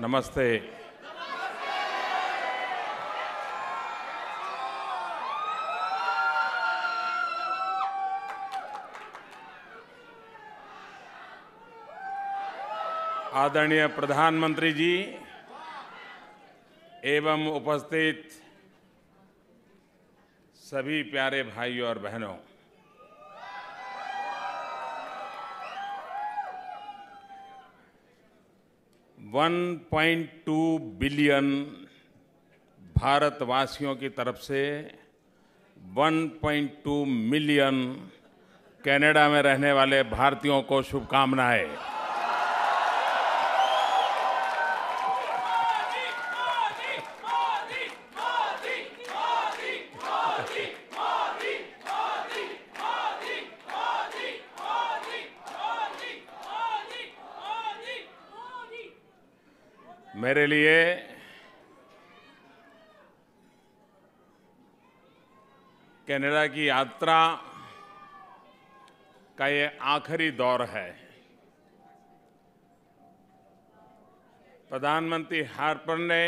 नमस्ते आदरणीय प्रधानमंत्री जी एवं उपस्थित सभी प्यारे भाइयों और बहनों 1.2 बिलियन भारतवासियों की तरफ से 1.2 मिलियन कनाडा में रहने वाले भारतीयों को शुभकामनाएं मेरे लिए कनाडा की यात्रा का ये आखिरी दौर है प्रधानमंत्री हार्पर ने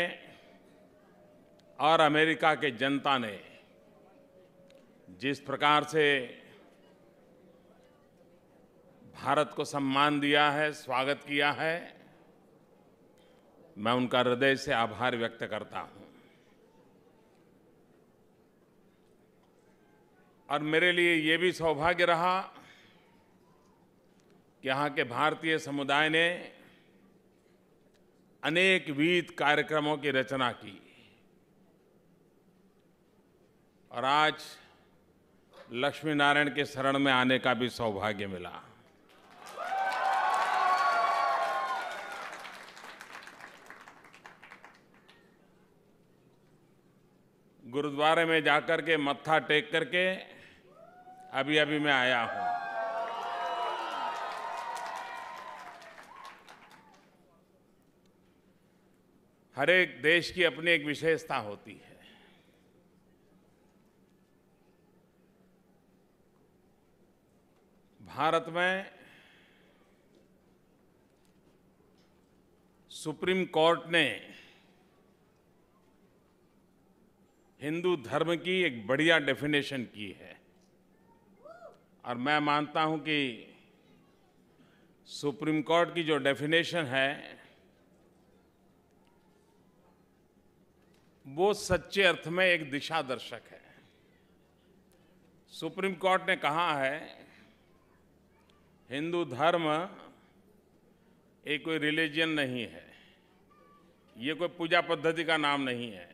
और अमेरिका के जनता ने जिस प्रकार से भारत को सम्मान दिया है स्वागत किया है मैं उनका हृदय से आभार व्यक्त करता हूं और मेरे लिए ये भी सौभाग्य रहा कि यहाँ के भारतीय समुदाय ने अनेक विविध कार्यक्रमों की रचना की और आज लक्ष्मी नारायण के शरण में आने का भी सौभाग्य मिला गुरुद्वारे में जाकर के मत्था टेक करके अभी अभी मैं आया हूं हर एक देश की अपनी एक विशेषता होती है भारत में सुप्रीम कोर्ट ने हिंदू धर्म की एक बढ़िया डेफिनेशन की है और मैं मानता हूं कि सुप्रीम कोर्ट की जो डेफिनेशन है वो सच्चे अर्थ में एक दिशा दर्शक है सुप्रीम कोर्ट ने कहा है हिंदू धर्म ये कोई रिलीजन नहीं है ये कोई पूजा पद्धति का नाम नहीं है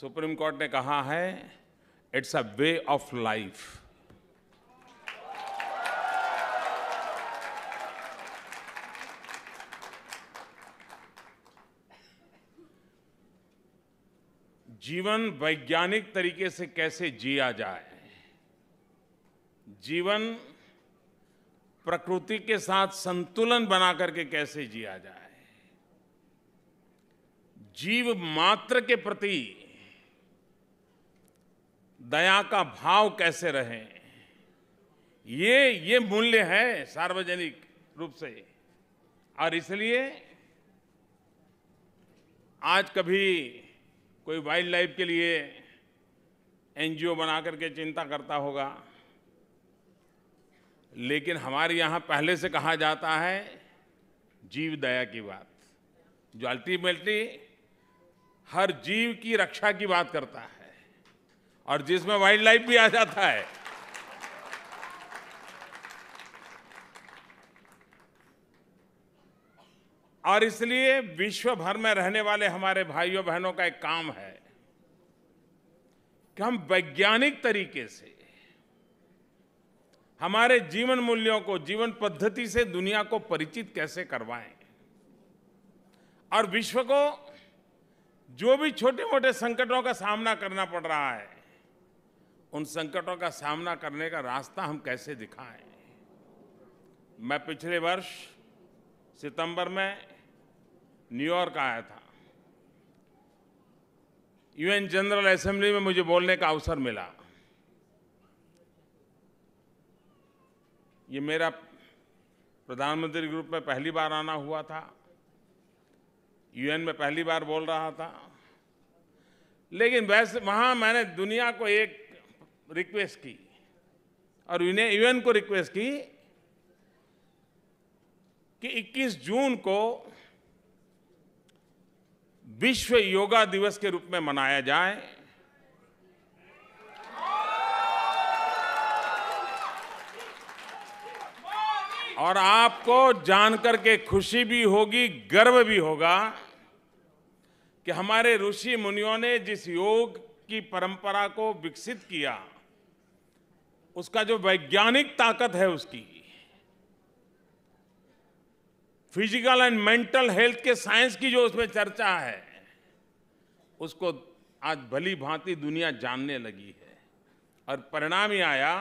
सुप्रीम कोर्ट ने कहा है it's a way of life जीवन वैज्ञानिक तरीके से कैसे जिया जाए जीवन प्रकृति के साथ संतुलन बना करके कैसे जिया जाए जीव मात्र के प्रति दया का भाव कैसे रहे ये ये मूल्य है सार्वजनिक रूप से और इसलिए आज कभी कोई वाइल्ड लाइफ के लिए एनजीओ बना करके चिंता करता होगा लेकिन हमारे यहाँ पहले से कहा जाता है जीव दया की बात जो अल्टीमेटली हर जीव की रक्षा की बात करता है और जिसमें वाइल्ड लाइफ भी आ जाता है और इसलिए विश्व भर में रहने वाले हमारे भाइयों बहनों का एक काम है कि हम वैज्ञानिक तरीके से हमारे जीवन मूल्यों को जीवन पद्धति से दुनिया को परिचित कैसे करवाएं और विश्व को जो भी छोटे मोटे संकटों का सामना करना पड़ रहा है उन संकटों का सामना करने का रास्ता हम कैसे दिखाएं मैं पिछले वर्ष सितंबर में न्यूयॉर्क आया था यूएन जनरल असेंबली में मुझे बोलने का अवसर मिला ये मेरा प्रधानमंत्री ग्रुप में पहली बार आना हुआ था यूएन में पहली बार बोल रहा था लेकिन वैसे वहां मैंने दुनिया को एक रिक्वेस्ट की और यूएन को रिक्वेस्ट की कि 21 जून को विश्व योगा दिवस के रूप में मनाया जाए और आपको जानकर के खुशी भी होगी गर्व भी होगा कि हमारे ऋषि मुनियों ने जिस योग की परंपरा को विकसित किया उसका जो वैज्ञानिक ताकत है उसकी फिजिकल एंड मेंटल हेल्थ के साइंस की जो उसमें चर्चा है उसको आज भली भांति दुनिया जानने लगी है और परिणाम ही आया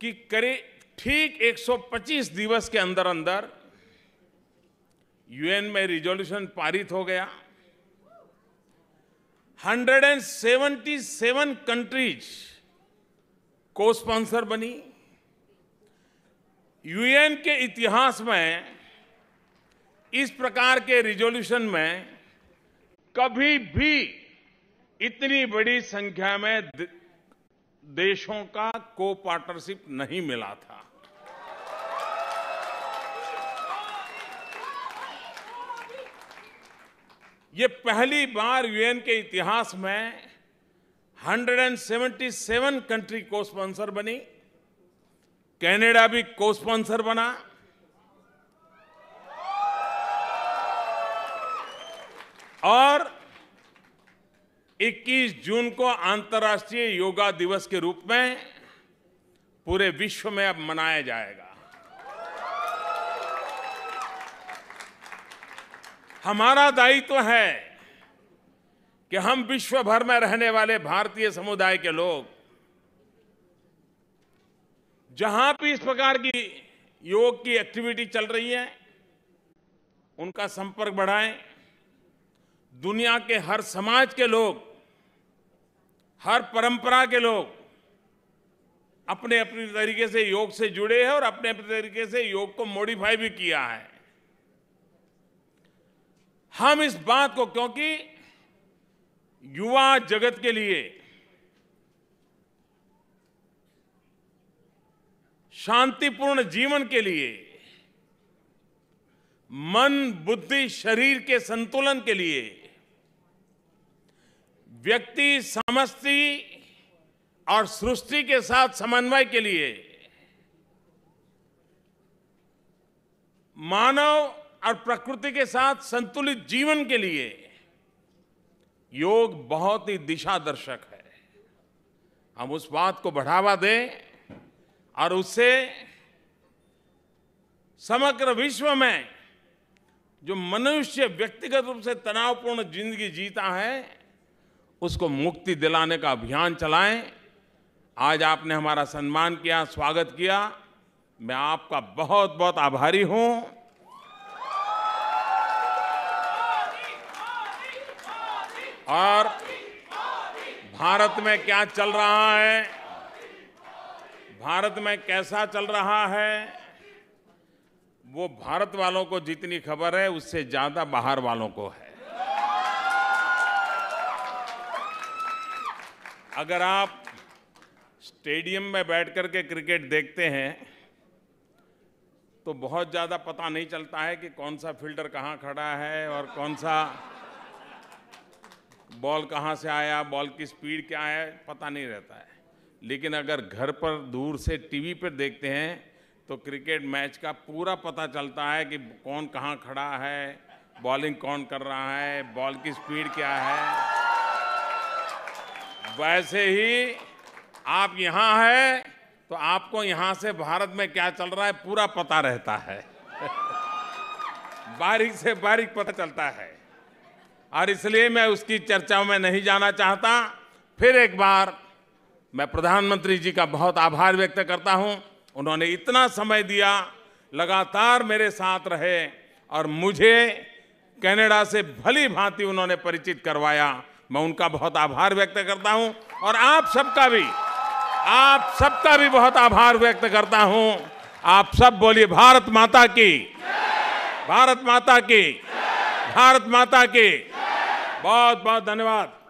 कि करीब ठीक 125 दिवस के अंदर अंदर यूएन में रिजोल्यूशन पारित हो गया 177 कंट्रीज़ को स्पॉन्सर बनी यूएन के इतिहास में इस प्रकार के रिजोल्यूशन में कभी भी इतनी बड़ी संख्या में देशों का को पार्टनरशिप नहीं मिला था ये पहली बार यूएन के इतिहास में 177 कंट्री को स्पॉन्सर बनी कनाडा भी को स्पॉन्सर बना और 21 जून को अंतर्राष्ट्रीय योगा दिवस के रूप में पूरे विश्व में अब मनाया जाएगा हमारा दायित्व तो है कि हम विश्व भर में रहने वाले भारतीय समुदाय के लोग जहां भी इस प्रकार की योग की एक्टिविटी चल रही है उनका संपर्क बढ़ाएं दुनिया के हर समाज के लोग हर परंपरा के लोग अपने अपने तरीके से योग से जुड़े हैं और अपने अपने तरीके से योग को मॉडिफाई भी किया है हम इस बात को क्योंकि युवा जगत के लिए शांतिपूर्ण जीवन के लिए मन बुद्धि शरीर के संतुलन के लिए व्यक्ति समस्ति और सृष्टि के साथ समन्वय के लिए मानव और प्रकृति के साथ संतुलित जीवन के लिए योग बहुत ही दिशा दर्शक है हम उस बात को बढ़ावा दें और उससे समग्र विश्व में जो मनुष्य व्यक्तिगत रूप से तनावपूर्ण जिंदगी जीता है उसको मुक्ति दिलाने का अभियान चलाएं आज आपने हमारा सम्मान किया स्वागत किया मैं आपका बहुत बहुत आभारी हूँ और भारत में क्या चल रहा है भारत में कैसा चल रहा है वो भारत वालों को जितनी खबर है उससे ज्यादा बाहर वालों को है अगर आप स्टेडियम में बैठ के क्रिकेट देखते हैं तो बहुत ज़्यादा पता नहीं चलता है कि कौन सा फील्डर कहाँ खड़ा है और कौन सा बॉल कहाँ से आया बॉल की स्पीड क्या है पता नहीं रहता है लेकिन अगर घर पर दूर से टीवी पर देखते हैं तो क्रिकेट मैच का पूरा पता चलता है कि कौन कहाँ खड़ा है बॉलिंग कौन कर रहा है बॉल की स्पीड क्या है वैसे ही आप यहाँ हैं तो आपको यहाँ से भारत में क्या चल रहा है पूरा पता रहता है बारीक से बारीक पता चलता है और इसलिए मैं उसकी चर्चा में नहीं जाना चाहता फिर एक बार मैं प्रधानमंत्री जी का बहुत आभार व्यक्त करता हूं उन्होंने इतना समय दिया लगातार मेरे साथ रहे और मुझे कनाडा से भली भांति उन्होंने परिचित करवाया मैं उनका बहुत आभार व्यक्त करता हूं और आप सबका भी आप सबका भी बहुत आभार व्यक्त करता हूं आप सब बोलिए भारत माता की भारत माता की भारत माता की बहुत बहुत धन्यवाद